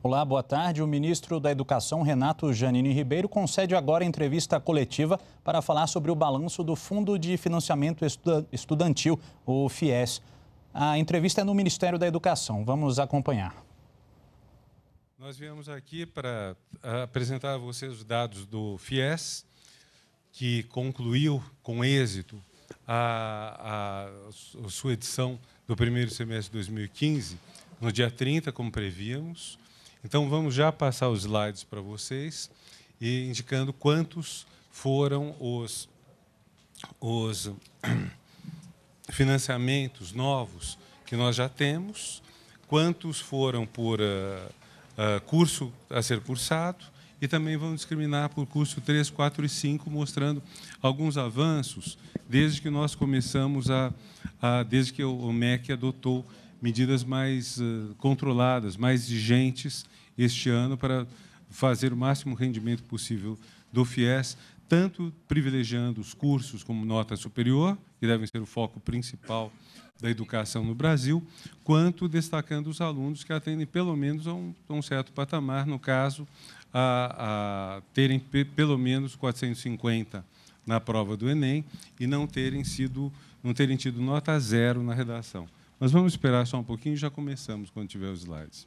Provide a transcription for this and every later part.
Olá, boa tarde. O ministro da Educação, Renato Janine Ribeiro, concede agora entrevista coletiva para falar sobre o balanço do Fundo de Financiamento Estudantil, o FIES. A entrevista é no Ministério da Educação. Vamos acompanhar. Nós viemos aqui para ah, apresentar a vocês os dados do FIES, que concluiu com êxito a, a, a sua edição do primeiro semestre de 2015, no dia 30, como prevíamos. Então vamos já passar os slides para vocês e indicando quantos foram os, os financiamentos novos que nós já temos, quantos foram por uh, uh, curso a ser cursado e também vamos discriminar por curso 3, 4 e 5, mostrando alguns avanços desde que nós começamos a, a desde que o MEC adotou medidas mais eh, controladas, mais exigentes este ano para fazer o máximo rendimento possível do FIES, tanto privilegiando os cursos como nota superior, que devem ser o foco principal da educação no Brasil, quanto destacando os alunos que atendem pelo menos a um, a um certo patamar, no caso, a, a terem pelo menos 450 na prova do Enem e não terem sido não terem tido nota zero na redação. Mas vamos esperar só um pouquinho e já começamos quando tiver os slides.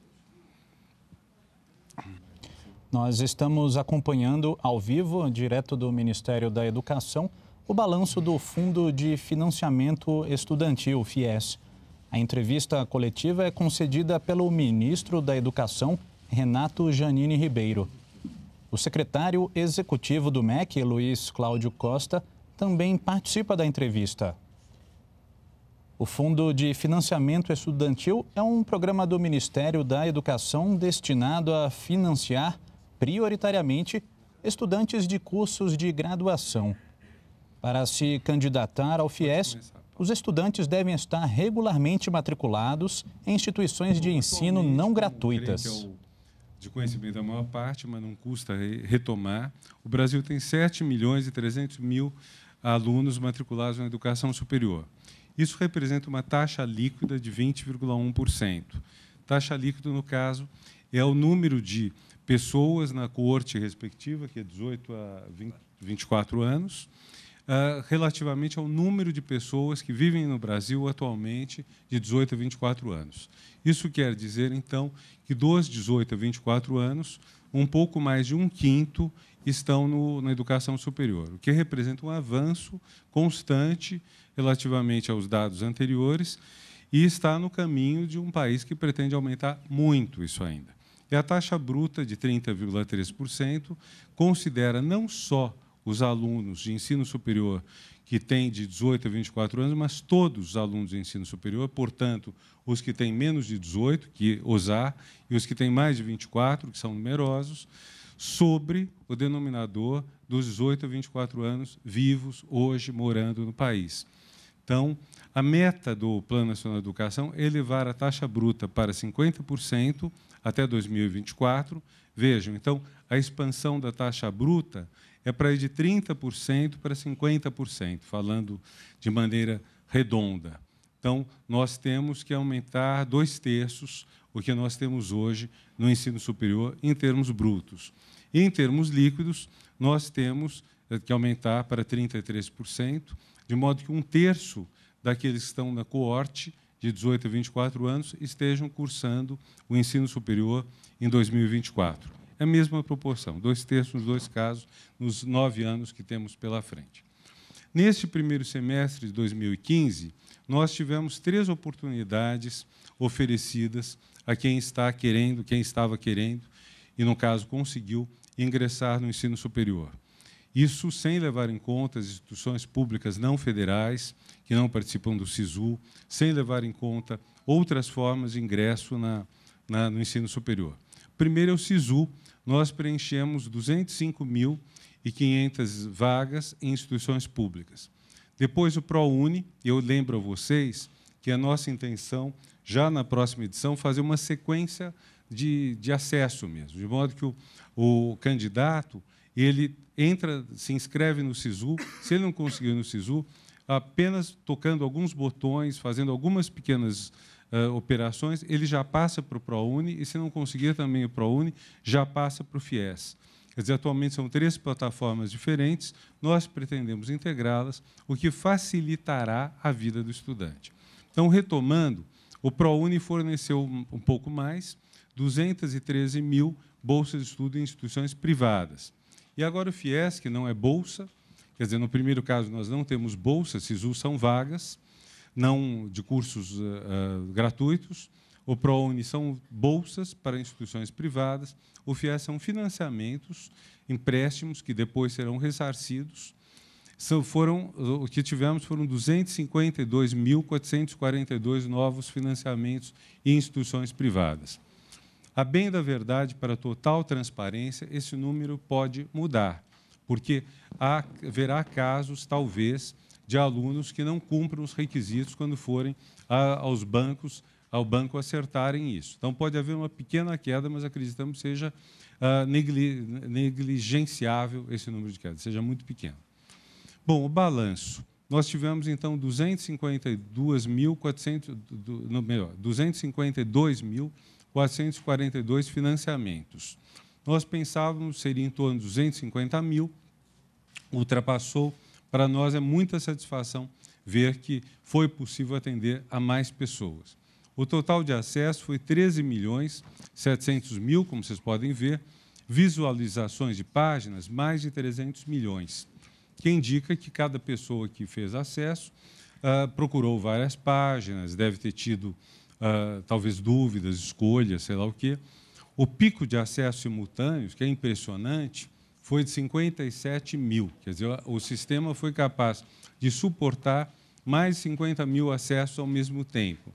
Nós estamos acompanhando ao vivo, direto do Ministério da Educação, o balanço do Fundo de Financiamento Estudantil, FIES. A entrevista coletiva é concedida pelo ministro da Educação, Renato Janine Ribeiro. O secretário executivo do MEC, Luiz Cláudio Costa, também participa da entrevista. O Fundo de Financiamento Estudantil é um programa do Ministério da Educação destinado a financiar, prioritariamente, estudantes de cursos de graduação. Para se candidatar ao FIES, os estudantes devem estar regularmente matriculados em instituições de ensino não gratuitas. De conhecimento da maior parte, mas não custa retomar. O Brasil tem 7 milhões e 300 mil alunos matriculados na educação superior. Isso representa uma taxa líquida de 20,1%. Taxa líquida, no caso, é o número de pessoas na corte respectiva, que é 18 a 20, 24 anos, ah, relativamente ao número de pessoas que vivem no Brasil atualmente de 18 a 24 anos. Isso quer dizer, então, que dos 18 a 24 anos, um pouco mais de um quinto estão no, na educação superior, o que representa um avanço constante relativamente aos dados anteriores e está no caminho de um país que pretende aumentar muito isso ainda. E a taxa bruta de 30,3% considera não só os alunos de ensino superior que têm de 18 a 24 anos, mas todos os alunos de ensino superior, portanto, os que têm menos de 18, que OSAR, e os que têm mais de 24, que são numerosos, sobre o denominador dos 18 a 24 anos vivos hoje morando no país. Então, a meta do Plano Nacional de Educação é elevar a taxa bruta para 50% até 2024. Vejam, então, a expansão da taxa bruta é para ir de 30% para 50%, falando de maneira redonda. Então, nós temos que aumentar dois terços o que nós temos hoje no ensino superior em termos brutos. E, em termos líquidos, nós temos eh, que aumentar para 33%, de modo que um terço daqueles que estão na coorte de 18 a 24 anos estejam cursando o ensino superior em 2024. É a mesma proporção, dois terços nos dois casos, nos nove anos que temos pela frente. Neste primeiro semestre de 2015, nós tivemos três oportunidades oferecidas a quem está querendo, quem estava querendo, e, no caso, conseguiu ingressar no ensino superior. Isso sem levar em conta as instituições públicas não federais, que não participam do SISU, sem levar em conta outras formas de ingresso na, na, no ensino superior. Primeiro é o SISU, nós preenchemos 205.500 vagas em instituições públicas. Depois o ProUni, eu lembro a vocês que a nossa intenção, já na próxima edição, fazer uma sequência de, de acesso mesmo, de modo que o, o candidato ele entra, se inscreve no SISU, se ele não conseguir no SISU, apenas tocando alguns botões, fazendo algumas pequenas uh, operações, ele já passa para o ProUni, e se não conseguir também o ProUni, já passa para o FIES. Quer dizer, atualmente são três plataformas diferentes, nós pretendemos integrá-las, o que facilitará a vida do estudante. Então, retomando, o ProUni forneceu um pouco mais, 213 mil bolsas de estudo em instituições privadas. E agora o FIES, que não é bolsa, quer dizer, no primeiro caso nós não temos bolsa, SISU são vagas, não de cursos uh, gratuitos, o ProUni são bolsas para instituições privadas, o FIES são financiamentos, empréstimos que depois serão ressarcidos, foram, o que tivemos foram 252.442 novos financiamentos em instituições privadas. A bem da verdade, para total transparência, esse número pode mudar, porque haverá casos, talvez, de alunos que não cumpram os requisitos quando forem aos bancos, ao banco acertarem isso. Então, pode haver uma pequena queda, mas acreditamos que seja ah, negligenciável esse número de quedas, seja muito pequeno. Bom, o balanço. Nós tivemos, então, 252 mil 252.442 financiamentos. Nós pensávamos seria em torno de 250 mil, ultrapassou. Para nós é muita satisfação ver que foi possível atender a mais pessoas. O total de acesso foi 13 milhões 700 mil, como vocês podem ver, visualizações de páginas, mais de 300 milhões que indica que cada pessoa que fez acesso uh, procurou várias páginas, deve ter tido uh, talvez dúvidas, escolhas, sei lá o quê. O pico de acesso simultâneos, que é impressionante, foi de 57 mil. Quer dizer, o sistema foi capaz de suportar mais 50 mil acessos ao mesmo tempo.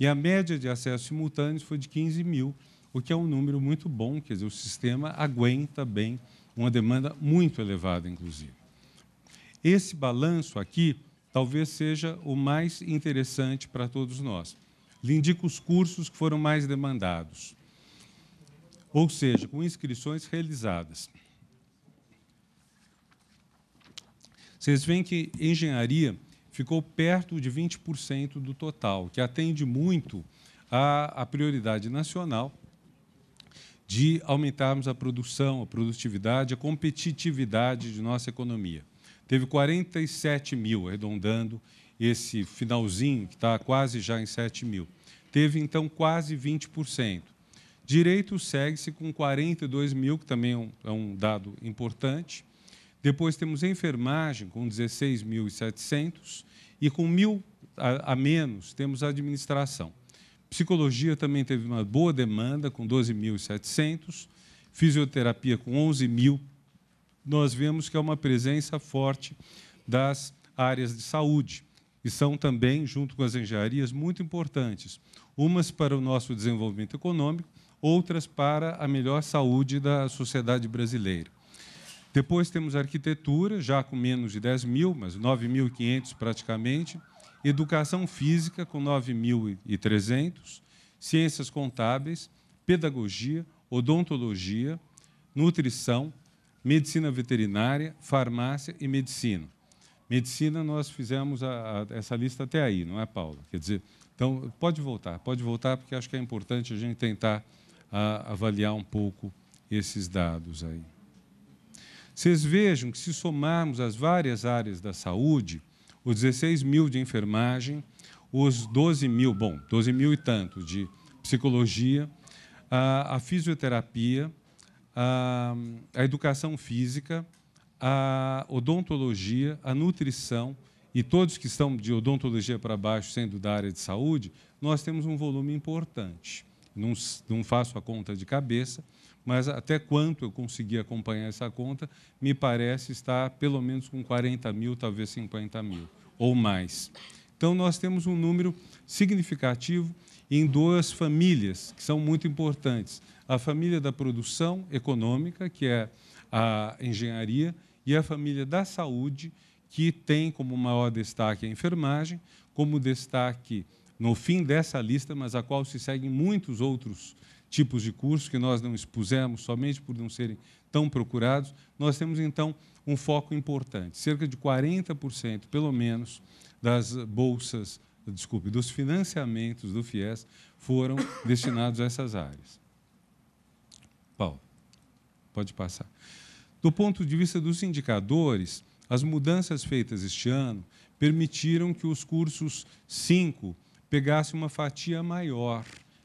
E a média de acessos simultâneos foi de 15 mil, o que é um número muito bom, quer dizer, o sistema aguenta bem uma demanda muito elevada, inclusive. Esse balanço aqui talvez seja o mais interessante para todos nós. Ele indica os cursos que foram mais demandados, ou seja, com inscrições realizadas. Vocês veem que engenharia ficou perto de 20% do total, que atende muito à prioridade nacional de aumentarmos a produção, a produtividade, a competitividade de nossa economia teve 47 mil, arredondando esse finalzinho, que está quase já em 7 mil. Teve, então, quase 20%. Direito segue-se com 42 mil, que também é um, é um dado importante. Depois temos enfermagem, com 16.700, e com mil a, a menos temos a administração. Psicologia também teve uma boa demanda, com 12.700, fisioterapia com 11 mil nós vemos que é uma presença forte das áreas de saúde e são também, junto com as engenharias, muito importantes. Umas para o nosso desenvolvimento econômico, outras para a melhor saúde da sociedade brasileira. Depois temos arquitetura, já com menos de 10 mil, mas 9.500 praticamente. Educação física, com 9.300. Ciências contábeis, pedagogia, odontologia, nutrição, medicina veterinária, farmácia e medicina. Medicina, nós fizemos a, a, essa lista até aí, não é, Paulo? Quer dizer, então, pode voltar, pode voltar, porque acho que é importante a gente tentar a, avaliar um pouco esses dados aí. Vocês vejam que, se somarmos as várias áreas da saúde, os 16 mil de enfermagem, os 12 mil, bom, 12 mil e tanto de psicologia, a, a fisioterapia, a, a educação física, a odontologia, a nutrição e todos que estão de odontologia para baixo, sendo da área de saúde, nós temos um volume importante. Não, não faço a conta de cabeça, mas até quanto eu consegui acompanhar essa conta, me parece estar pelo menos com 40 mil, talvez 50 mil ou mais. Então, nós temos um número significativo em duas famílias que são muito importantes: a família da produção econômica, que é a engenharia, e a família da saúde, que tem como maior destaque a enfermagem, como destaque no fim dessa lista, mas a qual se seguem muitos outros tipos de cursos que nós não expusemos somente por não serem tão procurados, nós temos então um foco importante. Cerca de 40%, pelo menos, das bolsas, desculpe, dos financiamentos do FIES foram destinados a essas áreas. Pode passar. Do ponto de vista dos indicadores, as mudanças feitas este ano permitiram que os cursos 5 pegassem uma fatia maior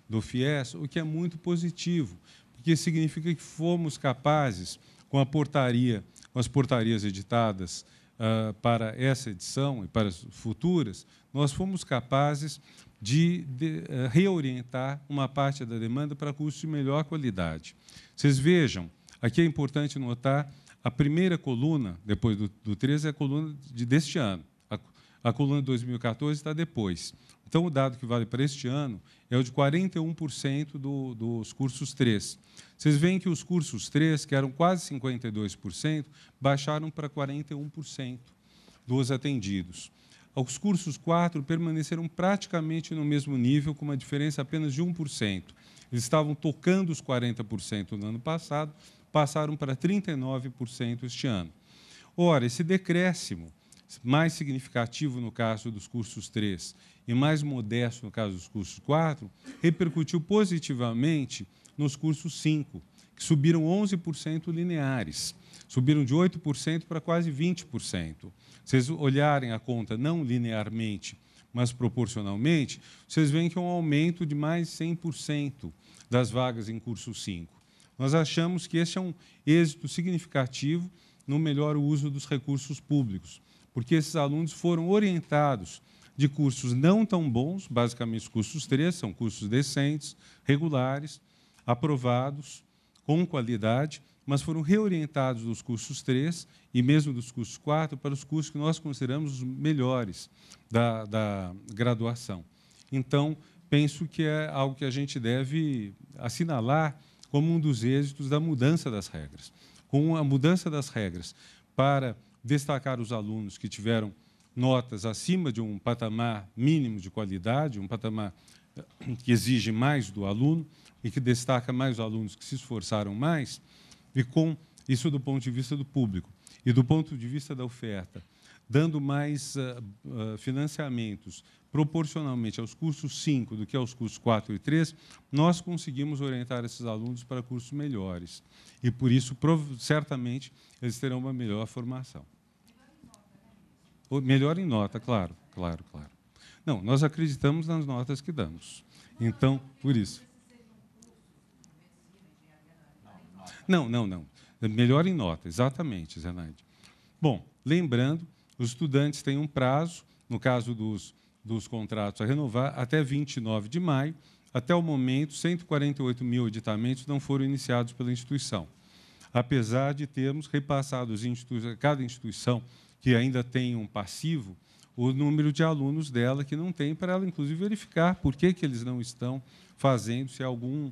do FIES, o que é muito positivo, porque significa que fomos capazes, com a portaria, com as portarias editadas uh, para essa edição e para as futuras, nós fomos capazes de, de uh, reorientar uma parte da demanda para cursos de melhor qualidade. Vocês vejam, Aqui é importante notar a primeira coluna, depois do, do 13, é a coluna de, deste ano. A, a coluna de 2014 está depois. Então, o dado que vale para este ano é o de 41% do, dos cursos 3. Vocês veem que os cursos 3, que eram quase 52%, baixaram para 41% dos atendidos. Os cursos 4 permaneceram praticamente no mesmo nível, com uma diferença apenas de 1%. Eles estavam tocando os 40% no ano passado, passaram para 39% este ano. Ora, esse decréscimo, mais significativo no caso dos cursos 3 e mais modesto no caso dos cursos 4, repercutiu positivamente nos cursos 5, que subiram 11% lineares. Subiram de 8% para quase 20%. Vocês olharem a conta não linearmente, mas proporcionalmente, vocês veem que é um aumento de mais 100% das vagas em curso 5. Nós achamos que esse é um êxito significativo no melhor uso dos recursos públicos, porque esses alunos foram orientados de cursos não tão bons, basicamente os cursos 3, são cursos decentes, regulares, aprovados, com qualidade, mas foram reorientados dos cursos 3 e mesmo dos cursos 4 para os cursos que nós consideramos os melhores da, da graduação. Então, penso que é algo que a gente deve assinalar como um dos êxitos da mudança das regras. Com a mudança das regras para destacar os alunos que tiveram notas acima de um patamar mínimo de qualidade, um patamar eh, que exige mais do aluno e que destaca mais alunos que se esforçaram mais, e com isso do ponto de vista do público e do ponto de vista da oferta, dando mais eh, eh, financiamentos proporcionalmente aos cursos 5 do que aos cursos 4 e 3, nós conseguimos orientar esses alunos para cursos melhores. E, por isso, certamente, eles terão uma melhor formação. Melhor em nota, claro, claro, claro. Não, nós acreditamos nas notas que damos. Então, por isso. Não, não, não. Melhor em nota, exatamente, Zenaide. Bom, lembrando, os estudantes têm um prazo, no caso dos dos contratos a renovar até 29 de maio. Até o momento, 148 mil editamentos não foram iniciados pela instituição, apesar de termos repassado a cada instituição que ainda tem um passivo o número de alunos dela que não tem, para ela, inclusive, verificar por que, que eles não estão fazendo, se é algum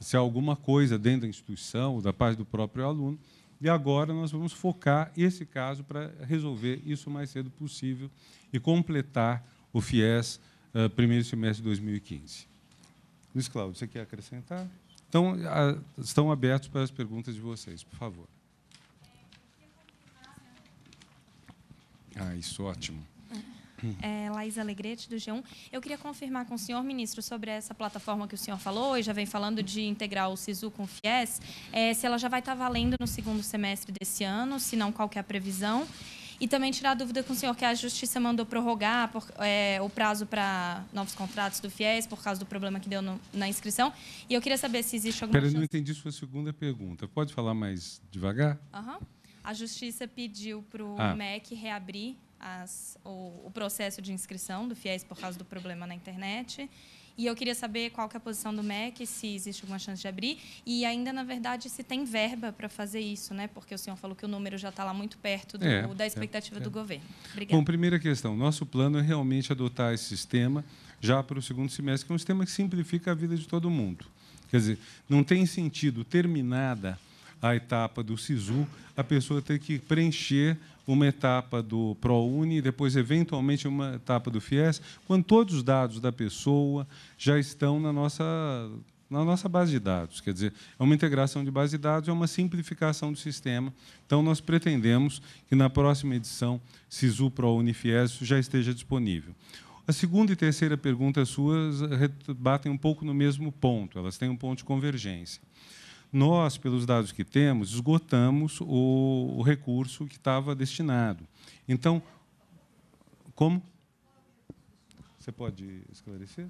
se é alguma coisa dentro da instituição, ou da parte do próprio aluno. E agora nós vamos focar esse caso para resolver isso o mais cedo possível e completar o FIES, uh, primeiro semestre de 2015. Luiz Cláudio, você quer acrescentar? Então, a, estão abertos para as perguntas de vocês, por favor. Ah, isso ótimo. É, Laís Alegrete, do G1. Eu queria confirmar com o senhor, ministro, sobre essa plataforma que o senhor falou e já vem falando de integrar o SISU com o FIES, é, se ela já vai estar valendo no segundo semestre desse ano, se não, qual que é a previsão? E também tirar a dúvida com o senhor que a Justiça mandou prorrogar por, é, o prazo para novos contratos do FIES por causa do problema que deu no, na inscrição. E eu queria saber se existe alguma. Pera, chance... não entendi sua segunda pergunta. Pode falar mais devagar? Uhum. A Justiça pediu para o ah. MEC reabrir as, o, o processo de inscrição do FIES por causa do problema na internet. E eu queria saber qual que é a posição do MEC, se existe alguma chance de abrir e ainda, na verdade, se tem verba para fazer isso, né? Porque o senhor falou que o número já está lá muito perto do, é, da é, expectativa é, do governo. Obrigada. Bom, primeira questão. Nosso plano é realmente adotar esse sistema já para o segundo semestre, que é um sistema que simplifica a vida de todo mundo. Quer dizer, não tem sentido terminada a etapa do SISU, a pessoa tem que preencher uma etapa do ProUni, depois, eventualmente, uma etapa do FIES, quando todos os dados da pessoa já estão na nossa, na nossa base de dados. Quer dizer, é uma integração de base de dados, é uma simplificação do sistema. Então, nós pretendemos que, na próxima edição, SISU, ProUni FIES já esteja disponível. A segunda e terceira pergunta suas batem um pouco no mesmo ponto, elas têm um ponto de convergência nós, pelos dados que temos, esgotamos o, o recurso que estava destinado. Então, como? Você pode esclarecer?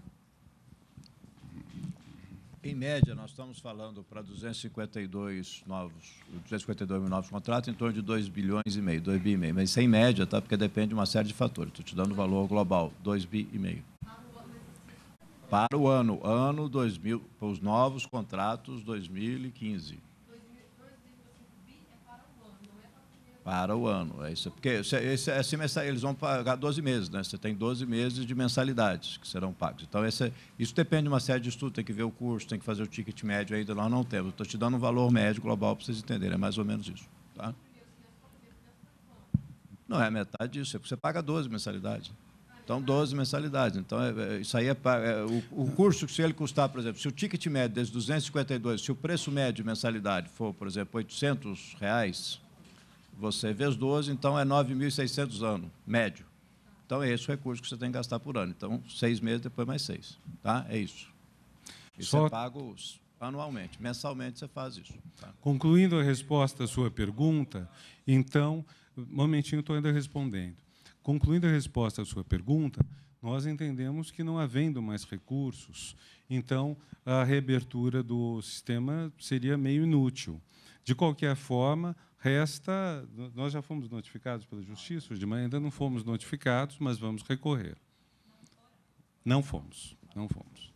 Em média, nós estamos falando para 252 novos, 252 mil novos contratos, em torno de 2 bilhões e meio, 2 bi e meio. Mas isso é em média, tá? Porque depende de uma série de fatores. Estou te dando o valor global, 2 bi e meio. Para o ano, ano 2000, para os novos contratos 2015. 2,5 é para o ano, não é para o ano, é isso. Porque esse, esse, esse, eles vão pagar 12 meses, né? Você tem 12 meses de mensalidades que serão pagos. Então, esse, isso depende de uma série de estudos, tem que ver o curso, tem que fazer o ticket médio ainda, nós não temos. Estou te dando um valor médio global para vocês entenderem, é mais ou menos isso. Tá? Não, é metade disso, é porque você paga 12 mensalidades. Então, 12 mensalidades. Então, é, é, isso aí é, é o, o, curso, se ele custar, por exemplo, se o ticket médio desde 252, se o preço médio de mensalidade for, por exemplo, 800 reais, você vezes 12, então é 9.600 ano, médio. Então, é esse o recurso que você tem que gastar por ano. Então, seis meses, depois mais seis. Tá? É isso. Isso Só... é pago anualmente. Mensalmente, você faz isso. Tá? Concluindo a resposta à sua pergunta, então, momentinho, estou ainda respondendo. Concluindo a resposta à sua pergunta, nós entendemos que, não havendo mais recursos, então a reabertura do sistema seria meio inútil. De qualquer forma, resta. Nós já fomos notificados pela Justiça, de manhã ainda não fomos notificados, mas vamos recorrer. Não fomos, não fomos.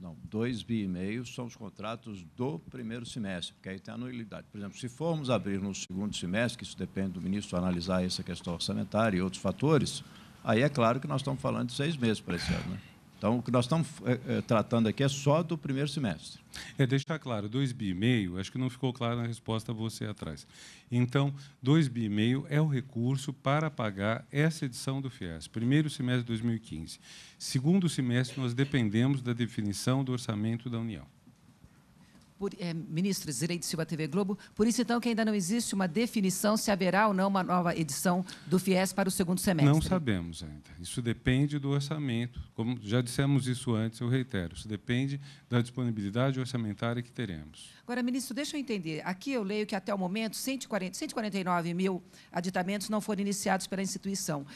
Não, dois bi e meio são os contratos do primeiro semestre, porque aí tem anuidade. Por exemplo, se formos abrir no segundo semestre, que isso depende do ministro analisar essa questão orçamentária e outros fatores, aí é claro que nós estamos falando de seis meses para esse ano. Né? Então, o que nós estamos é, tratando aqui é só do primeiro semestre. É deixar tá claro, 2,5 bi meio, acho que não ficou claro na resposta a você atrás. Então, 2,5 bi meio é o recurso para pagar essa edição do FIES, primeiro semestre de 2015. Segundo semestre, nós dependemos da definição do orçamento da União por, é, ministro, Zireide Silva TV Globo. Por isso, então, que ainda não existe uma definição se haverá ou não uma nova edição do FIES para o segundo semestre. Não sabemos ainda. Isso depende do orçamento. Como já dissemos isso antes, eu reitero, isso depende da disponibilidade orçamentária que teremos. Agora, ministro, deixa eu entender. Aqui eu leio que até o momento 140, 149 mil aditamentos não foram iniciados pela instituição.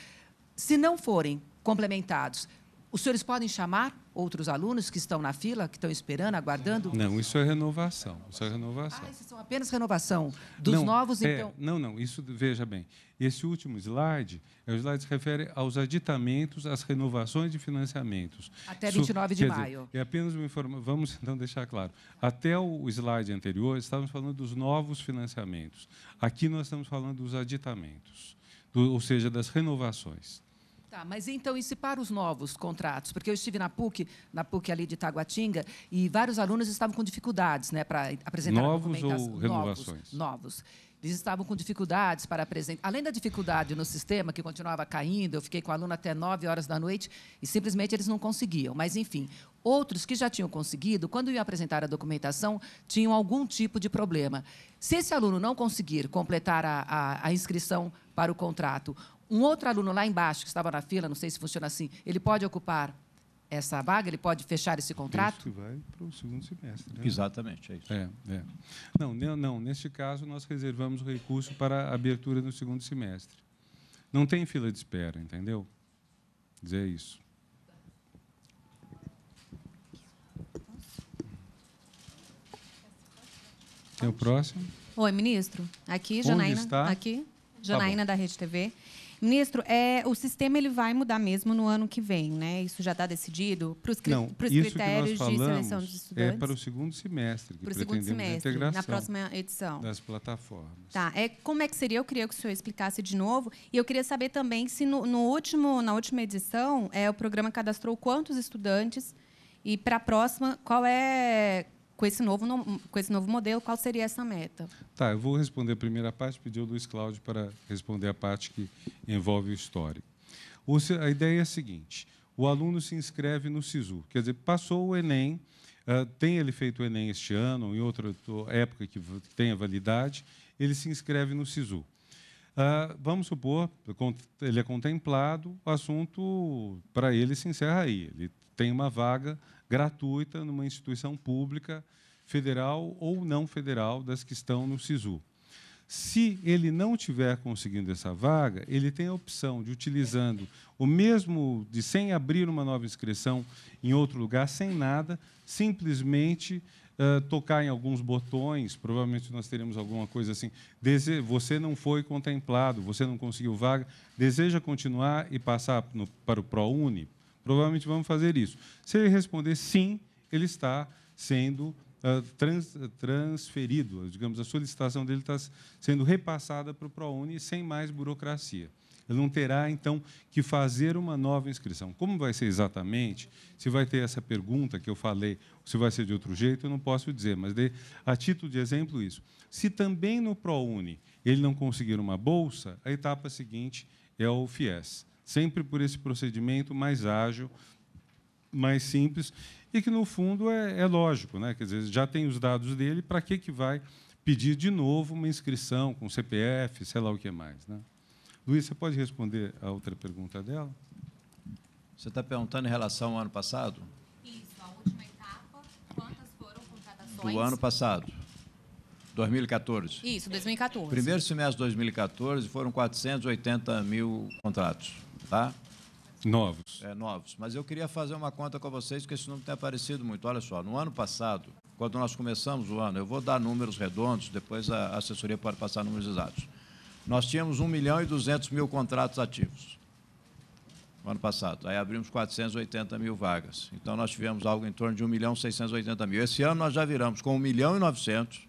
Se não forem complementados, os senhores podem chamar outros alunos que estão na fila, que estão esperando, aguardando? Não, isso é renovação. Isso é renovação. Ah, isso são é apenas renovação dos não, novos, é, então? Não, não, isso veja bem. Esse último slide, é o slide que se refere aos aditamentos, às renovações de financiamentos. Até 29 de maio. é apenas uma informação, vamos então deixar claro. Até o slide anterior, estávamos falando dos novos financiamentos. Aqui nós estamos falando dos aditamentos, do, ou seja, das renovações. Tá, mas então, se para os novos contratos? Porque eu estive na PUC, na PUC ali de Taguatinga, e vários alunos estavam com dificuldades né, para apresentar Novos ou renovações? novos. novos. Eles estavam com dificuldades para apresentar. Além da dificuldade no sistema, que continuava caindo, eu fiquei com o aluno até 9 horas da noite e simplesmente eles não conseguiam. Mas, enfim, outros que já tinham conseguido, quando iam apresentar a documentação, tinham algum tipo de problema. Se esse aluno não conseguir completar a, a, a inscrição para o contrato um outro aluno lá embaixo, que estava na fila, não sei se funciona assim, ele pode ocupar essa vaga? Ele pode fechar esse contrato? Isso vai para o segundo semestre. Né? Exatamente, é isso. É, é. Não, não, neste caso, nós reservamos o recurso para a abertura no segundo semestre. Não tem fila de espera, entendeu? Dizer isso. Tem o próximo? Oi, ministro. Aqui, Janaína. Aqui, tá Janaína tá da Rede TV. Ministro, é, o sistema ele vai mudar mesmo no ano que vem, né? Isso já está decidido para os critérios de seleção dos é estudantes? É para o segundo semestre, para o segundo semestre, na próxima edição. Das plataformas. Tá. É, como é que seria? Eu queria que o senhor explicasse de novo. E eu queria saber também se no, no último, na última edição é, o programa cadastrou quantos estudantes e para a próxima, qual é com esse novo, com esse novo modelo, qual seria essa meta? Tá, eu vou responder a primeira parte, pedir ao Luiz Cláudio para responder a parte que envolve o histórico. a ideia é a seguinte: o aluno se inscreve no SISU, quer dizer, passou o Enem, ah, tem ele feito o Enem este ano, ou em outra época que tenha validade, ele se inscreve no SISU. Uh, vamos supor, ele é contemplado, o assunto para ele se encerra aí. Ele tem uma vaga gratuita numa instituição pública, federal ou não federal, das que estão no SISU. Se ele não tiver conseguindo essa vaga, ele tem a opção de utilizando o mesmo de sem abrir uma nova inscrição em outro lugar, sem nada, simplesmente uh, tocar em alguns botões. Provavelmente nós teremos alguma coisa assim: dese você não foi contemplado, você não conseguiu vaga, deseja continuar e passar no, para o ProUni. Provavelmente vamos fazer isso. Se ele responder sim, ele está sendo uh, trans, transferido, digamos, a solicitação dele está sendo repassada para o ProUni sem mais burocracia. Ele não terá, então, que fazer uma nova inscrição. Como vai ser exatamente, se vai ter essa pergunta que eu falei, se vai ser de outro jeito, eu não posso dizer, mas de, a título de exemplo, isso. Se também no ProUni ele não conseguir uma bolsa, a etapa seguinte é o FIES sempre por esse procedimento mais ágil, mais simples e que no fundo é, é, lógico, né? Quer dizer, já tem os dados dele, para que que vai pedir de novo uma inscrição com CPF, sei lá o que mais, né? Luiz, você pode responder a outra pergunta dela? Você está perguntando em relação ao ano passado? Isso, a última etapa, quantas foram contratações? Do ano passado. 2014. Isso, 2014. Primeiro semestre de 2014 foram 480 mil contratos tá? Novos. É, novos. Mas eu queria fazer uma conta com vocês, porque esse número tem aparecido muito. Olha só, no ano passado, quando nós começamos o ano, eu vou dar números redondos, depois a assessoria pode passar números exatos. Nós tínhamos 1 milhão e 200 mil contratos ativos no ano passado. Aí abrimos 480 mil vagas. Então, nós tivemos algo em torno de 1 milhão e 680 mil. Esse ano, nós já viramos com 1 milhão e 900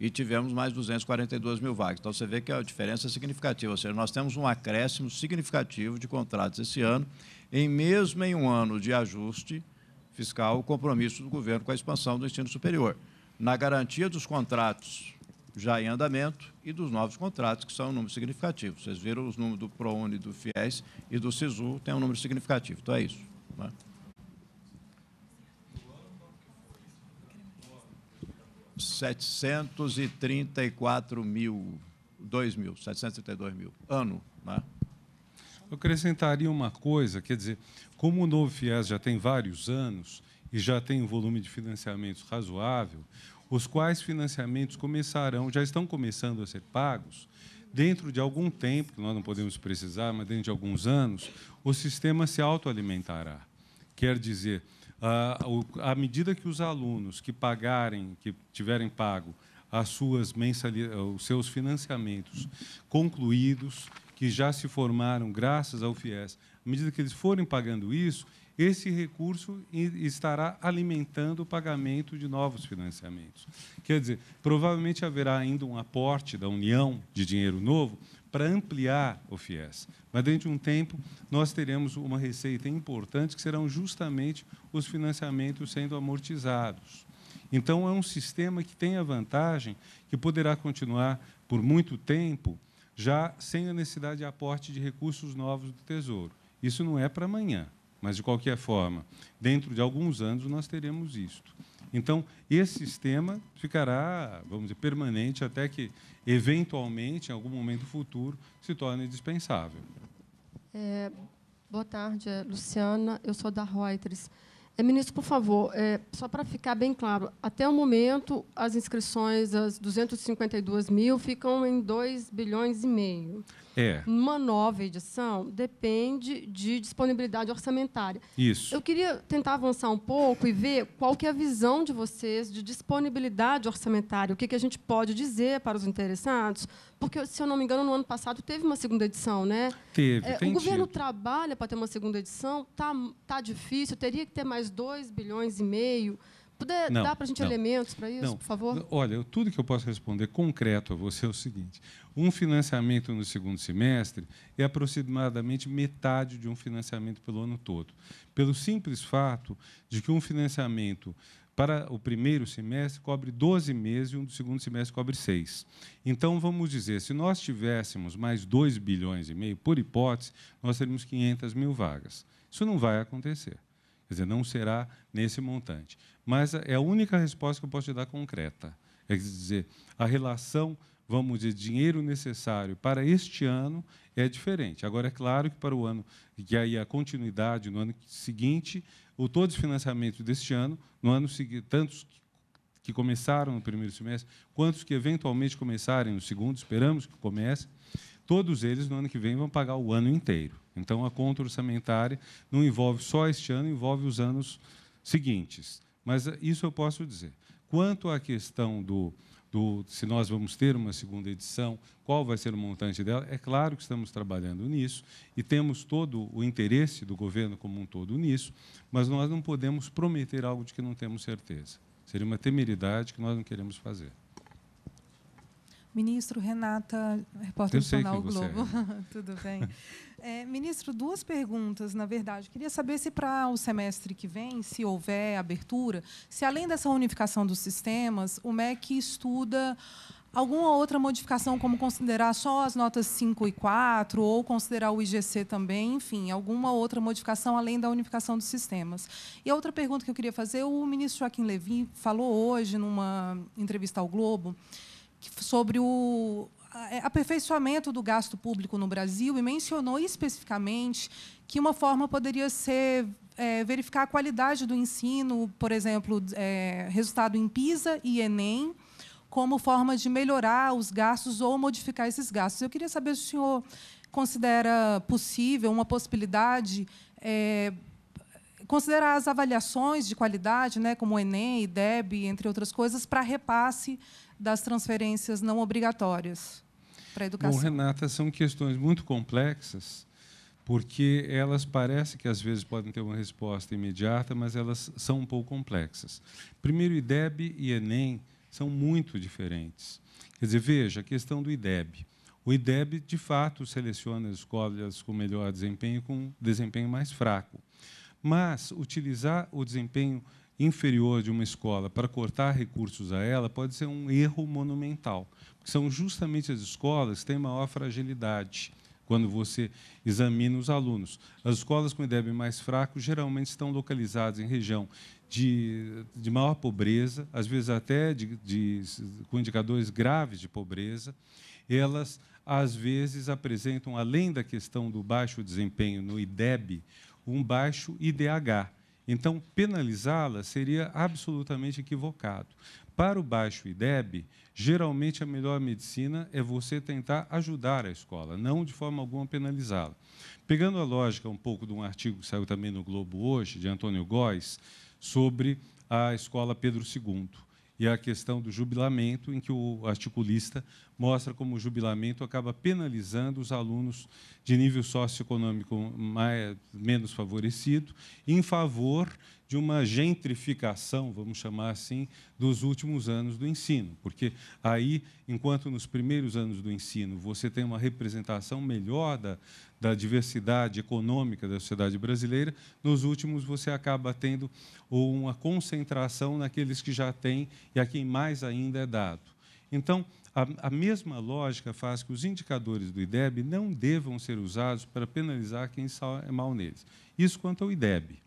e tivemos mais 242 mil vagas. Então, você vê que a diferença é significativa, ou seja, nós temos um acréscimo significativo de contratos esse ano, em mesmo em um ano de ajuste fiscal, o compromisso do governo com a expansão do ensino superior, na garantia dos contratos já em andamento e dos novos contratos, que são um número significativo. Vocês viram os números do ProUni, do FIES e do SISU, tem um número significativo. Então, é isso. Né? 734 mil, 2 mil, 732 mil, ano. Né? Eu acrescentaria uma coisa, quer dizer, como o novo FIES já tem vários anos e já tem um volume de financiamentos razoável, os quais financiamentos começarão, já estão começando a ser pagos, dentro de algum tempo, que nós não podemos precisar, mas dentro de alguns anos, o sistema se autoalimentará. Quer dizer, à medida que os alunos que pagarem, que tiverem pago as suas os seus financiamentos concluídos, que já se formaram graças ao FIES, à medida que eles forem pagando isso, esse recurso estará alimentando o pagamento de novos financiamentos. Quer dizer, provavelmente haverá ainda um aporte da União de dinheiro novo, para ampliar o FIES. Mas, dentro de um tempo, nós teremos uma receita importante, que serão justamente os financiamentos sendo amortizados. Então, é um sistema que tem a vantagem que poderá continuar por muito tempo, já sem a necessidade de aporte de recursos novos do Tesouro. Isso não é para amanhã, mas, de qualquer forma, dentro de alguns anos nós teremos isto. Então, esse sistema ficará, vamos dizer, permanente até que, eventualmente, em algum momento futuro, se torne dispensável. É, boa tarde, é, Luciana. Eu sou da Reuters. É, ministro, por favor, é, só para ficar bem claro, até o momento as inscrições, as 252 mil, ficam em 2 bilhões e meio. É. Uma nova edição depende de disponibilidade orçamentária. Isso. Eu queria tentar avançar um pouco e ver qual que é a visão de vocês de disponibilidade orçamentária, o que, que a gente pode dizer para os interessados, porque, se eu não me engano, no ano passado teve uma segunda edição, né? Teve, é, O governo tido. trabalha para ter uma segunda edição, está tá difícil, teria que ter mais 2 bilhões e meio... Puder não, dar para a gente não, elementos para isso, não. por favor? Olha, tudo que eu posso responder concreto a você é o seguinte: um financiamento no segundo semestre é aproximadamente metade de um financiamento pelo ano todo. Pelo simples fato de que um financiamento para o primeiro semestre cobre 12 meses e um do segundo semestre cobre 6. Então, vamos dizer, se nós tivéssemos mais 2 bilhões e meio, por hipótese, nós teríamos 500 mil vagas. Isso não vai acontecer. Quer dizer, não será nesse montante. Mas é a única resposta que eu posso te dar concreta. Quer dizer, a relação, vamos dizer, dinheiro necessário para este ano é diferente. Agora, é claro que para o ano, que aí a continuidade no ano seguinte, o todo financiamento deste ano, no ano seguinte, tantos que começaram no primeiro semestre, quantos que eventualmente começarem no segundo, esperamos que comece, todos eles, no ano que vem, vão pagar o ano inteiro. Então, a conta orçamentária não envolve só este ano, envolve os anos seguintes. Mas eh, isso eu posso dizer. Quanto à questão do, do, se nós vamos ter uma segunda edição, qual vai ser o montante dela. É claro que estamos trabalhando nisso e temos todo o interesse do governo como um todo nisso, mas nós não podemos prometer algo de que não temos certeza. Seria uma temeridade que nós não queremos fazer. Ministro, Renata, repórter do Jornal Globo. É. Tudo bem. É, ministro, duas perguntas, na verdade. Queria saber se para o semestre que vem, se houver abertura, se além dessa unificação dos sistemas, o MEC estuda alguma outra modificação, como considerar só as notas 5 e 4, ou considerar o IGC também, enfim, alguma outra modificação além da unificação dos sistemas. E a outra pergunta que eu queria fazer, o ministro Joaquim Levy falou hoje, numa entrevista ao Globo, sobre o é, aperfeiçoamento do gasto público no Brasil e mencionou especificamente que uma forma poderia ser é, verificar a qualidade do ensino, por exemplo, é, resultado em PISA e Enem, como forma de melhorar os gastos ou modificar esses gastos. Eu queria saber se o senhor considera possível uma possibilidade. É, considerar as avaliações de qualidade, né, como o Enem, e DEB, entre outras coisas, para repasse das transferências não obrigatórias para a educação. Bom, Renata, são questões muito complexas, porque elas parece que às vezes podem ter uma resposta imediata, mas elas são um pouco complexas. Primeiro, IDEB e ENEM são muito diferentes. Quer dizer, veja, a questão do IDEB. O IDEB, de fato, seleciona as escolas com melhor desempenho com desempenho mais fraco. Mas utilizar o desempenho inferior de uma escola para cortar recursos a ela pode ser um erro monumental, porque são justamente as escolas que têm maior fragilidade quando você examina os alunos. As escolas com IDEB mais fraco geralmente estão localizadas em região de, de maior pobreza, às vezes até de, de, com indicadores graves de pobreza. Elas, às vezes, apresentam, além da questão do baixo desempenho no IDEB, um baixo IDH, então, penalizá-la seria absolutamente equivocado. Para o baixo IDEB, geralmente a melhor medicina é você tentar ajudar a escola, não de forma alguma penalizá-la. Pegando a lógica um pouco de um artigo que saiu também no Globo hoje, de Antônio Góes, sobre a escola Pedro II e a questão do jubilamento, em que o articulista mostra como o jubilamento acaba penalizando os alunos de nível socioeconômico mais, menos favorecido, em favor de uma gentrificação, vamos chamar assim, dos últimos anos do ensino. Porque aí, enquanto nos primeiros anos do ensino você tem uma representação melhor da, da diversidade econômica da sociedade brasileira, nos últimos você acaba tendo uma concentração naqueles que já têm e a quem mais ainda é dado. Então, a, mesma lógica faz que os indicadores do IDEB não devam ser usados para penalizar quem é mal neles. Isso quanto ao IDEB.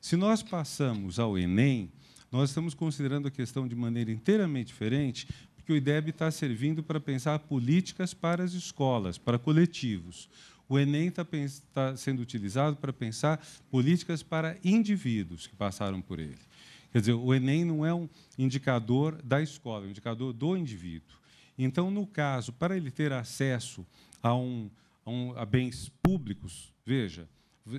Se nós passamos ao Enem, nós estamos considerando a questão de maneira inteiramente diferente, porque o IDEB está servindo para pensar políticas para as escolas, para coletivos. O Enem está, tá sendo utilizado para pensar políticas para indivíduos que passaram por ele. Quer dizer, o Enem não é um indicador da escola, é um indicador do indivíduo. Então, no caso, para ele ter acesso a, um, a, um, a bens públicos, veja,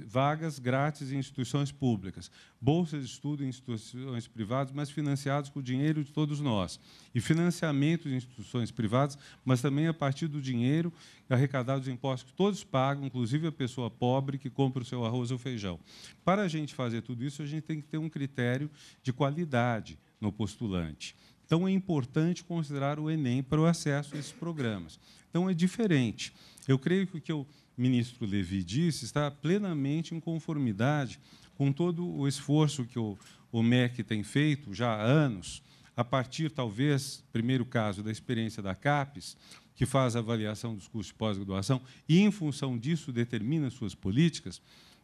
vagas grátis em instituições públicas, bolsas de estudo em instituições privadas, mas financiados com o dinheiro de todos nós, e financiamento de instituições privadas, mas também a partir do dinheiro arrecadado dos impostos que todos pagam, inclusive a pessoa pobre que compra o seu arroz ou feijão. Para a gente fazer tudo isso, a gente tem que ter um critério de qualidade no postulante. Então, é importante considerar o Enem para o acesso a esses programas. Então, é diferente. Eu creio que o que eu ministro Levi disse, está plenamente em conformidade com todo o esforço que o, o MEC tem feito já há anos, a partir, talvez, primeiro caso, da experiência da CAPES, que faz a avaliação dos cursos de pós-graduação e, em função disso, determina suas políticas,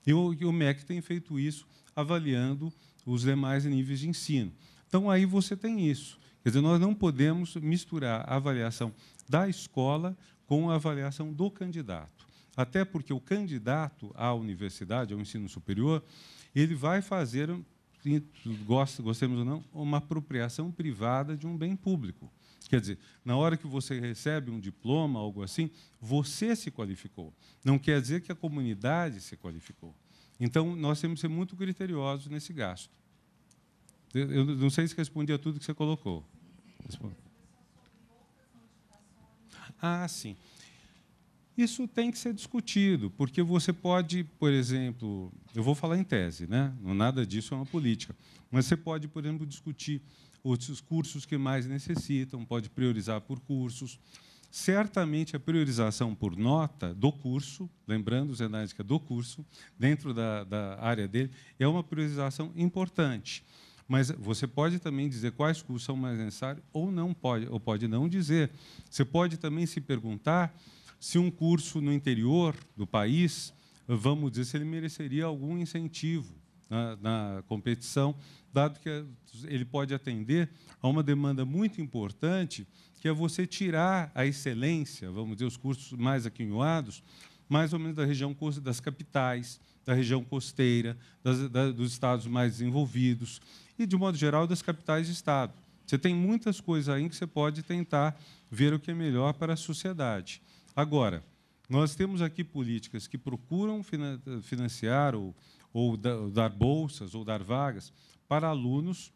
e o, e o MEC tem feito isso avaliando os demais níveis de ensino. Então, aí você tem isso. Quer dizer, nós não podemos misturar a avaliação da escola com a avaliação do candidato até porque o candidato à universidade, ao ensino superior, ele vai fazer, gostemos ou não, uma apropriação privada de um bem público. Quer dizer, na hora que você recebe um diploma, algo assim, você se qualificou. Não quer dizer que a comunidade se qualificou. Então, nós temos que ser muito criteriosos nesse gasto. Eu não sei se respondi a tudo que você colocou. Responde. Ah, sim. Isso tem que ser discutido, porque você pode, por exemplo, eu vou falar em tese, né? nada disso é uma política, mas você pode, por exemplo, discutir os cursos que mais necessitam, pode priorizar por cursos. Certamente a priorização por nota do curso, lembrando, é do curso, dentro da, da área dele, é uma priorização importante. Mas você pode também dizer quais cursos são mais necessários ou não pode, ou pode não dizer. Você pode também se perguntar se um curso no interior do país, vamos dizer, se ele mereceria algum incentivo na, na competição, dado que ele pode atender a uma demanda muito importante, que é você tirar a excelência, vamos dizer, os cursos mais aquinhoados, mais ou menos da região das capitais, da região costeira, das, da, dos estados mais desenvolvidos e, de modo geral, das capitais de estado. Você tem muitas coisas aí que você pode tentar ver o que é melhor para a sociedade. Agora, nós temos aqui políticas que procuram financiar ou, ou dar bolsas ou dar vagas para alunos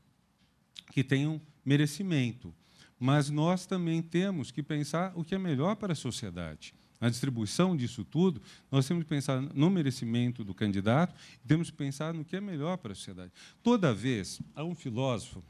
que tenham merecimento. Mas nós também temos que pensar o que é melhor para a sociedade. Na distribuição disso tudo, nós temos que pensar no merecimento do candidato, temos que pensar no que é melhor para a sociedade. Toda vez, há um filósofo,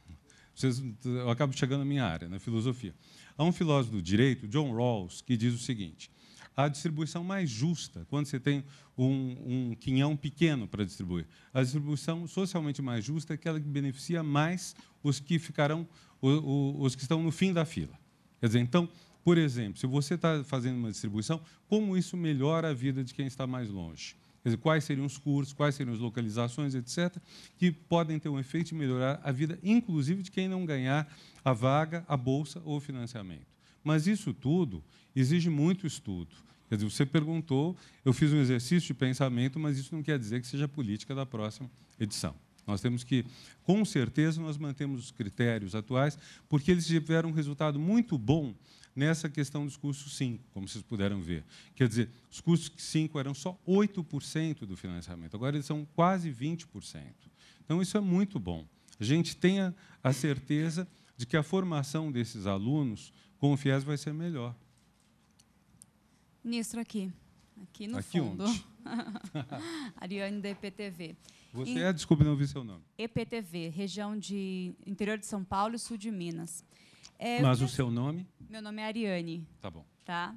vocês, eu acabo chegando à minha área, na né, filosofia, Há um filósofo do direito, John Rawls, que diz o seguinte: a distribuição mais justa, quando você tem um, um quinhão pequeno para distribuir, a distribuição socialmente mais justa é aquela que beneficia mais os que ficarão, os, os que estão no fim da fila. Quer dizer, então, por exemplo, se você está fazendo uma distribuição, como isso melhora a vida de quem está mais longe? Quer dizer, quais seriam os cursos, quais seriam as localizações, etc., que podem ter um efeito e melhorar a vida, inclusive, de quem não ganhar a vaga, a bolsa ou o financiamento. Mas isso tudo exige muito estudo. Quer dizer, você perguntou, eu fiz um exercício de pensamento, mas isso não quer dizer que seja a política da próxima edição. Nós temos que, com certeza, nós mantemos os critérios atuais, porque eles tiveram um resultado muito bom nessa questão dos custos 5, como vocês puderam ver. Quer dizer, os custos 5 eram só 8% do financiamento, agora eles são quase 20%. Então, isso é muito bom. A gente tenha a certeza de que a formação desses alunos com o FIES vai ser melhor. Ministro, aqui. Aqui no aqui fundo. Ariane, da EPTV. Você é, desculpe não ouvir seu nome. EPTV, região de interior de São Paulo e sul de Minas. É, Mas o seu nome? Meu nome é Ariane. Tá bom. Tá?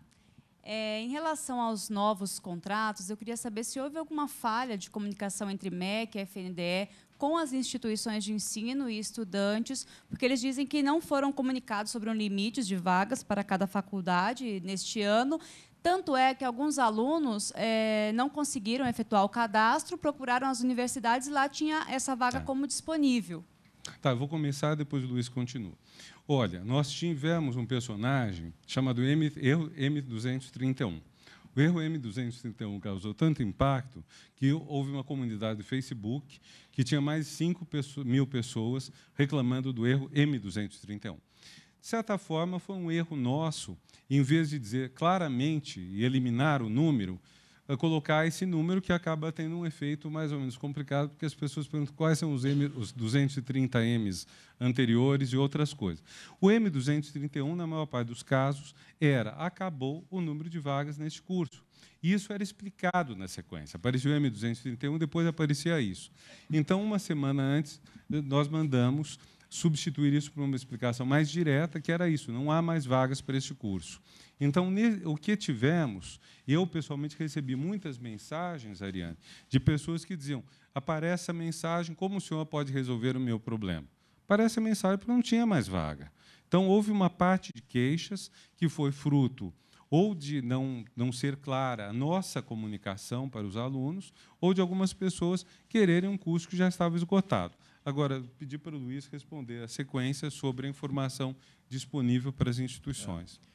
É, em relação aos novos contratos, eu queria saber se houve alguma falha de comunicação entre MEC e FNDE com as instituições de ensino e estudantes, porque eles dizem que não foram comunicados sobre um limite de vagas para cada faculdade neste ano. Tanto é que alguns alunos é, não conseguiram efetuar o cadastro, procuraram as universidades e lá tinha essa vaga é. como disponível. Tá, eu vou começar, depois o Luiz continua. Olha, nós tivemos um personagem chamado M, erro M231. O erro M231 causou tanto impacto que houve uma comunidade do Facebook que tinha mais de 5 mil pessoas reclamando do erro M231. De certa forma, foi um erro nosso, em vez de dizer claramente e eliminar o número, colocar esse número que acaba tendo um efeito mais ou menos complicado, porque as pessoas perguntam quais são os, M, os 230 M's anteriores e outras coisas. O M231, na maior parte dos casos, era acabou o número de vagas neste curso. isso era explicado na sequência. Apareceu o M231, depois aparecia isso. Então, uma semana antes, nós mandamos substituir isso por uma explicação mais direta, que era isso: não há mais vagas para este curso. Então, o que tivemos, eu pessoalmente recebi muitas mensagens, Ariane, de pessoas que diziam: aparece a mensagem, como o senhor pode resolver o meu problema? Aparece a mensagem porque não tinha mais vaga. Então, houve uma parte de queixas que foi fruto ou de não, não ser clara a nossa comunicação para os alunos, ou de algumas pessoas quererem um curso que já estava esgotado. Agora, pedi para o Luiz responder a sequência sobre a informação disponível para as instituições. É.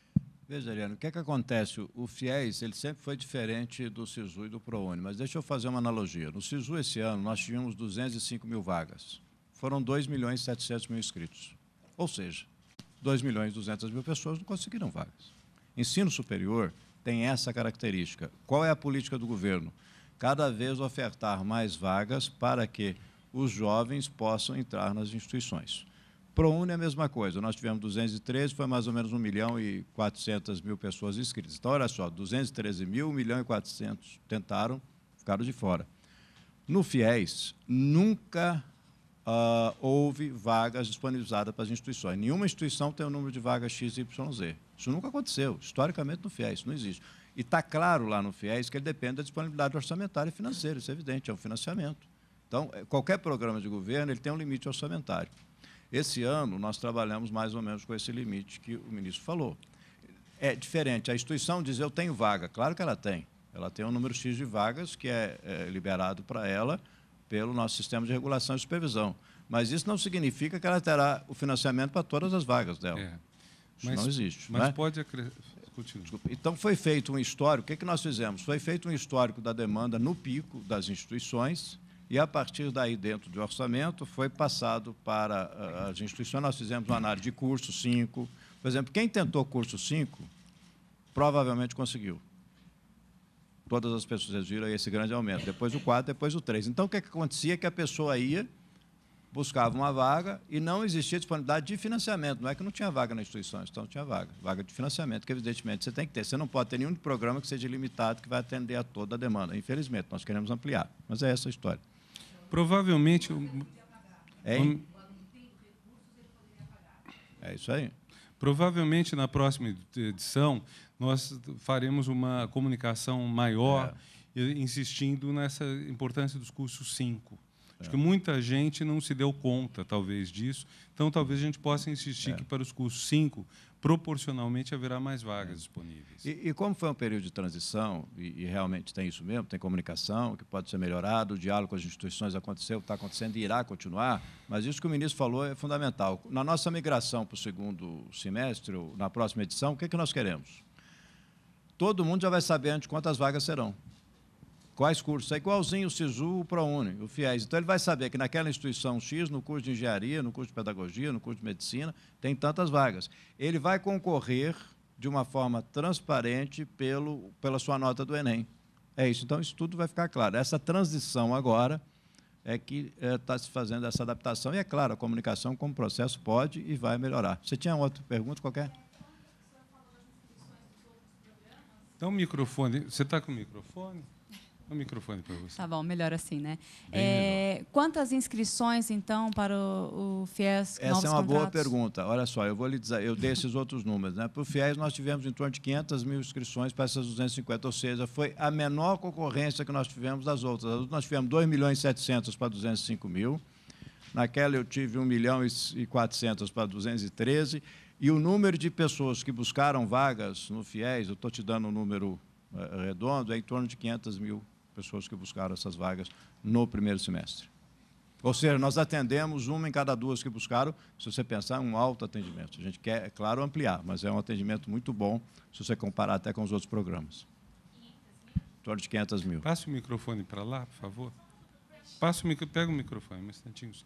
Veja, Ariano, o que é que acontece? O FIES ele sempre foi diferente do SISU e do ProUni, mas deixa eu fazer uma analogia. No SISU, esse ano, nós tínhamos 205 mil vagas. Foram 2 milhões e 700 mil inscritos. Ou seja, 2 milhões e 200 mil pessoas não conseguiram vagas. Ensino superior tem essa característica. Qual é a política do governo? Cada vez ofertar mais vagas para que os jovens possam entrar nas instituições. ProUni é a mesma coisa. Nós tivemos 213, foi mais ou menos 1 milhão e 400 mil pessoas inscritas. Então, olha só, 213 mil, 1 milhão e 400 tentaram, ficaram de fora. No FIES, nunca uh, houve vagas disponibilizadas para as instituições. Nenhuma instituição tem o um número de vagas XYZ. Isso nunca aconteceu, historicamente no FIES, não existe. E está claro lá no FIES que ele depende da disponibilidade orçamentária e financeira, isso é evidente, é um financiamento. Então, é, qualquer programa de governo ele tem um limite orçamentário. Esse ano, nós trabalhamos mais ou menos com esse limite que o ministro falou. É diferente. A instituição diz: eu tenho vaga. Claro que ela tem. Ela tem um número X de vagas que é, é liberado para ela pelo nosso sistema de regulação e supervisão. Mas isso não significa que ela terá o financiamento para todas as vagas dela. É. Mas, não existe. Mas né? pode Desculpa. Então, foi feito um histórico. O que, é que nós fizemos? Foi feito um histórico da demanda no pico das instituições e, a partir daí, dentro do orçamento, foi passado para ah, as instituições. Nós fizemos uma análise de curso 5. Por exemplo, quem tentou curso 5, provavelmente conseguiu. Todas as pessoas viram esse grande aumento. Depois o 4, depois o 3. Então, o que, é que acontecia é que a pessoa ia, buscava uma vaga e não existia disponibilidade de financiamento. Não é que não tinha vaga na instituição, então tinha vaga. Vaga de financiamento, que evidentemente você tem que ter. Você não pode ter nenhum programa que seja limitado, que vai atender a toda a demanda. Infelizmente, nós queremos ampliar. Mas é essa a história. Provavelmente. Hein? É isso aí. Provavelmente na próxima edição nós faremos uma comunicação maior, é. insistindo nessa importância dos cursos 5. É. Acho que muita gente não se deu conta, talvez, disso. Então, talvez a gente possa insistir é. que para os cursos 5 proporcionalmente haverá mais vagas é. disponíveis. E, e, como foi um período de transição, e, e, realmente tem isso mesmo, tem comunicação que pode ser melhorado, o diálogo com as instituições aconteceu, está acontecendo e irá continuar, mas isso que o ministro falou é fundamental. Na nossa migração para o segundo semestre, na próxima edição, o que, é que nós queremos? Todo mundo já vai saber antes quantas vagas serão. Quais cursos? É igualzinho o SISU, o ProUni, o FIES. Então, ele vai saber que naquela instituição X, no curso de engenharia, no curso de pedagogia, no curso de medicina, tem tantas vagas. Ele vai concorrer de uma forma transparente pelo, pela sua nota do Enem. É isso. Então, isso tudo vai ficar claro. Essa transição agora é que está é, tá se fazendo essa adaptação. E, é claro, a comunicação como processo pode e vai melhorar. Você tinha outra pergunta qualquer? Então, microfone. Você está com o microfone? O microfone para você. Tá bom, melhor assim, né? É, melhor. Quantas inscrições, então, para o, o FIES Essa é uma contratos? boa pergunta. Olha só, eu vou lhe dizer, eu dei esses outros números. Né? Para o FIES, nós tivemos em torno de 500 mil inscrições para essas 250, ou seja, foi a menor concorrência que nós tivemos das outras. Nós tivemos 2 milhões e 700 para 205 mil. Naquela eu tive 1 milhão e 400 para 213. E o número de pessoas que buscaram vagas no FIES, eu estou te dando um número eh, redondo, é em torno de 500 mil pessoas que buscaram essas vagas no primeiro semestre. Ou seja, nós atendemos uma em cada duas que buscaram, se você pensar, é um alto atendimento. A gente quer, é claro, ampliar, mas é um atendimento muito bom se você comparar até com os outros programas. Em torno de 500 mil. Passa o microfone para lá, por favor. Passa o micro, pega o microfone, um instantinho só.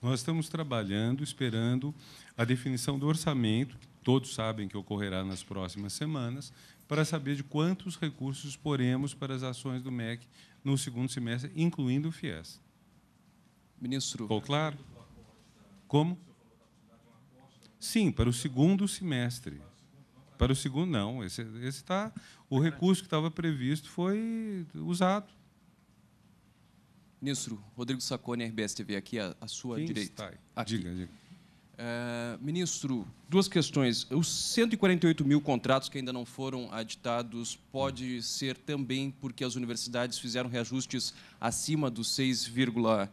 Nós estamos trabalhando, esperando a definição do orçamento, todos sabem que ocorrerá nas próximas semanas, para saber de quantos recursos poremos para as ações do MEC no segundo semestre, incluindo o FIES. Ministro. Ficou claro? Como? Sim, para o segundo semestre. Para o segundo, não. Esse está. o recurso que estava previsto foi usado. Ministro, Rodrigo Saconi, RBS TV, aqui à, à sua Quem direita. Diga, diga. Uh, ministro, duas questões. Os 148 mil contratos que ainda não foram aditados pode ser também porque as universidades fizeram reajustes acima dos 6,4%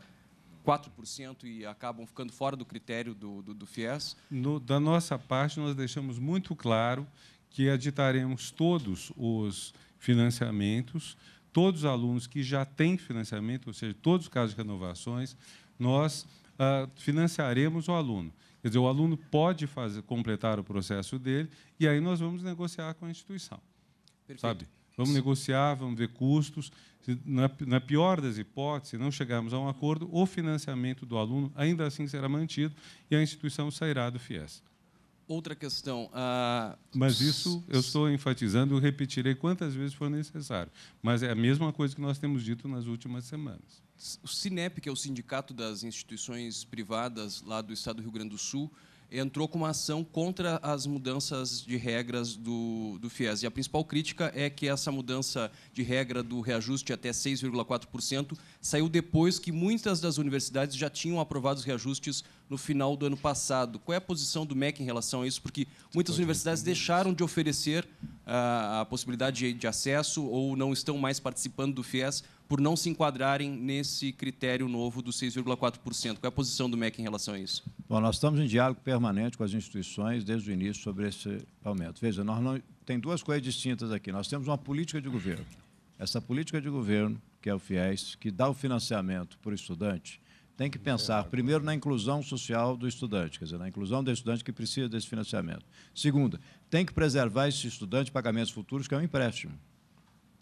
e acabam ficando fora do critério do, do, do FIES? No, da nossa parte, nós deixamos muito claro que aditaremos todos os financiamentos todos os alunos que já têm financiamento, ou seja, todos os casos de renovações, nós ah, financiaremos o aluno. Quer dizer, o aluno pode fazer, completar o processo dele e aí nós vamos negociar com a instituição. Perfeito. Sabe? Vamos Sim. negociar, vamos ver custos. Na, na, é, é pior das hipóteses, não chegarmos a um acordo, o financiamento do aluno ainda assim será mantido e a instituição sairá do FIES. Outra questão. Uh... Mas isso eu estou enfatizando e repetirei quantas vezes for necessário. Mas é a mesma coisa que nós temos dito nas últimas semanas. O SINEP, que é o Sindicato das Instituições Privadas lá do Estado do Rio Grande do Sul, entrou com uma ação contra as mudanças de regras do, do FIES. E a principal crítica é que essa mudança de regra do reajuste até 6,4% saiu depois que muitas das universidades já tinham aprovado os reajustes no final do ano passado. Qual é a posição do MEC em relação a isso? Porque muitas universidades deixaram de oferecer a, ah, a possibilidade de, de acesso ou não estão mais participando do FIES por não se enquadrarem nesse critério novo do 6,4%. Qual é a posição do MEC em relação a isso? Bom, nós estamos em diálogo permanente com as instituições desde o início sobre esse aumento. Veja, nós não... tem duas coisas distintas aqui. Nós temos uma política de governo. Essa política de governo, que é o FIES, que dá o financiamento para o estudante, tem que pensar, primeiro, na inclusão social do estudante, quer dizer, na inclusão do estudante que precisa desse financiamento. Segunda, tem que preservar esse estudante de pagamentos futuros, que é um empréstimo.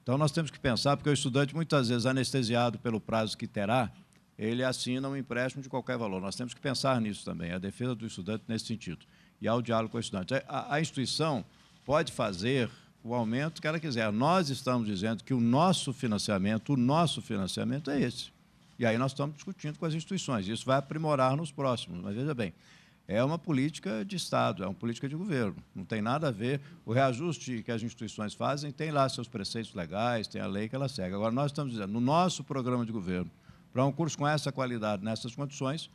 Então nós temos que pensar, porque o estudante, muitas vezes, anestesiado pelo prazo que terá, ele assina um empréstimo de qualquer valor. Nós temos que pensar nisso também, é a defesa do estudante nesse sentido. E ao diálogo com o estudante. É, a, a instituição pode fazer o aumento que ela quiser. Nós estamos dizendo que o nosso financiamento, o nosso financiamento é esse. E aí nós estamos discutindo com as instituições. Isso vai aprimorar nos próximos. Mas veja bem, é uma política de Estado, é uma política de governo. Não tem nada a ver. O reajuste que as instituições fazem tem lá seus preceitos legais, tem a lei que ela segue. Agora, nós estamos dizendo, no nosso programa de governo, para um curso com essa qualidade, nessas condições,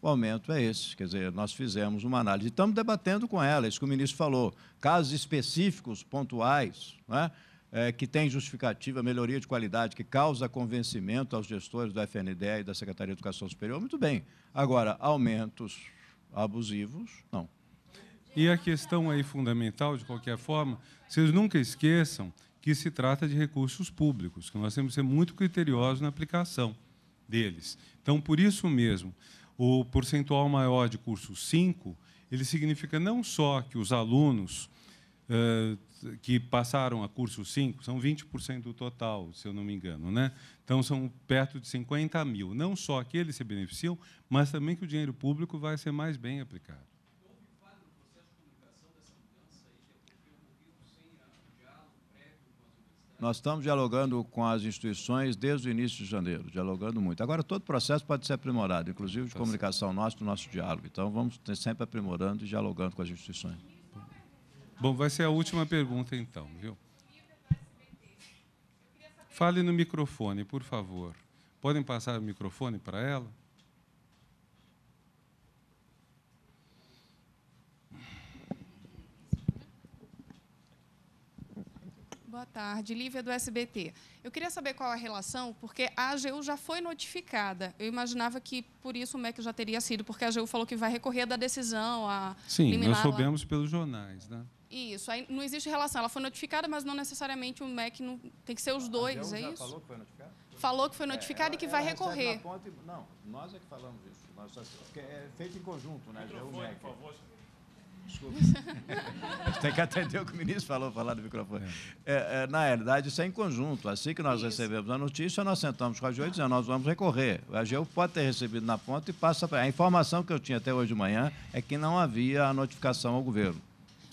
o aumento é esse. Quer dizer, nós fizemos uma análise. Estamos debatendo com ela, isso que o ministro falou. Casos específicos, pontuais, né? é, que tem justificativa, melhoria de qualidade, que causa convencimento aos gestores do FNDE e da Secretaria de Educação Superior, muito bem. Agora, aumentos abusivos, não. E a questão aí fundamental, de qualquer forma, vocês nunca esqueçam que se trata de recursos públicos, que nós temos que ser muito criteriosos na aplicação deles. Então, por isso mesmo, o percentual maior de curso 5, ele significa não só que os alunos eh, que passaram a curso 5 são 20% do total, se eu não me engano. Né? Então, são perto de 50 mil. Não só que eles se beneficiam, mas também que o dinheiro público vai ser mais bem aplicado. Nós estamos dialogando com as instituições desde o início de janeiro, dialogando muito. Agora, todo o processo pode ser aprimorado, inclusive de tá comunicação nossa, do nosso diálogo. Então, vamos sempre aprimorando e dialogando com as instituições. Bom, vai ser a última pergunta então, viu? Fale no microfone, por favor. Podem passar o microfone para ela? Boa tarde, Lívia do SBT. Eu queria saber qual a relação, porque a AGU já foi notificada. Eu imaginava que por isso o MEC já teria sido, porque a AGU falou que vai recorrer da decisão a Sim, nós soubemos pelos jornais, né? Isso, aí não existe relação. Ela foi notificada, mas não necessariamente o MEC não... tem que ser os ah, dois, é isso? Falou que foi notificada? Falou que foi notificada é, e que vai recorrer. não, nós é que falamos isso. Nós, é feito em conjunto, né? O o MEC. Por favor. Desculpa. tem que atender o que o ministro falou, falar do microfone. É. É, na realidade, isso é em conjunto. Assim que nós isso. recebemos a notícia, nós sentamos com a AGU e dizemos, nós vamos recorrer. A AGU pode ter recebido na ponta e passa para... A informação que eu tinha até hoje de manhã é que não havia a notificação ao governo.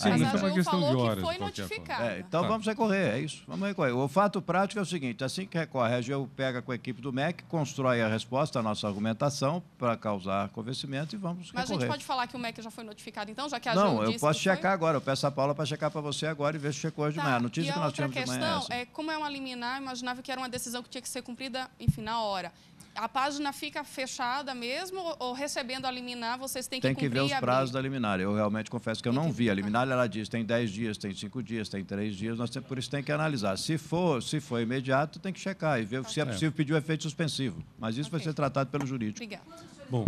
Sim, mas isso é uma questão de foi notificada. É, então tá. vamos recorrer, é isso. Vamos recorrer. O fato prático é o seguinte: assim que recorre, a AGU pega com a equipe do MEC, constrói a resposta, a nossa argumentação, para causar convencimento e vamos mas recorrer. Mas a gente pode falar que o MEC já foi notificado, então, já que a AGU Não, eu posso checar foi? agora. Eu peço a Paula para checar para você agora e ver se checou hoje tá. de manhã. A notícia e que nós tínhamos de manhã. A é questão é, como é uma liminar, imaginava que era uma decisão que tinha que ser cumprida, enfim, na hora a página fica fechada mesmo ou recebendo a liminar vocês têm que Tem que ver os prazos da liminar. Eu realmente confesso que eu não vi. A liminar ela diz tem 10 dias, tem 5 dias, tem 3 dias, nós tem, por isso tem que analisar. Se for, se for imediato, tem que checar e ver tá se é possível pedir o efeito suspensivo. Mas isso okay. vai ser tratado pelo jurídico. Obrigada. Bom.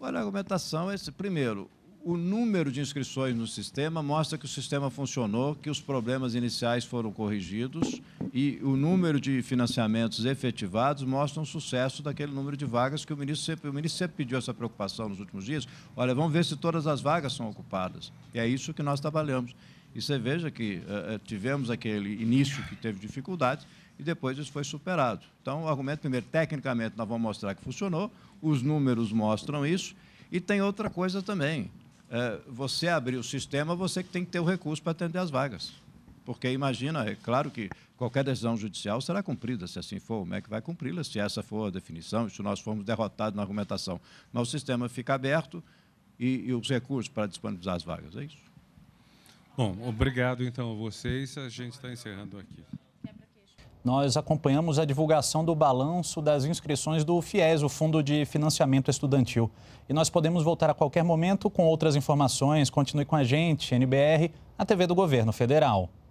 Olha, a argumentação é esse. Primeiro, o número de inscrições no sistema mostra que o sistema funcionou, que os problemas iniciais foram corrigidos e o número de financiamentos efetivados mostra um sucesso daquele número de vagas que o ministro sempre, o ministro sempre pediu essa preocupação nos últimos dias. Olha, vamos ver se todas as vagas são ocupadas. E é isso que nós trabalhamos. E você veja que uh, tivemos aquele início que teve dificuldades e depois isso foi superado. Então, o argumento primeiro, tecnicamente, nós vamos mostrar que funcionou, os números mostram isso, e tem outra coisa também. É, você abrir o sistema, você que tem que ter o recurso para atender as vagas. Porque imagina, é claro que qualquer decisão judicial será cumprida, se assim for, o MEC é vai cumpri-la, se essa for a definição, se nós formos derrotados na argumentação. Mas o sistema fica aberto e, e os recursos para disponibilizar as vagas, é isso. Bom, obrigado então a vocês, a gente está encerrando aqui nós acompanhamos a divulgação do balanço das inscrições do FIES, o Fundo de Financiamento Estudantil. E nós podemos voltar a qualquer momento com outras informações. Continue com a gente, NBR, a TV do Governo Federal.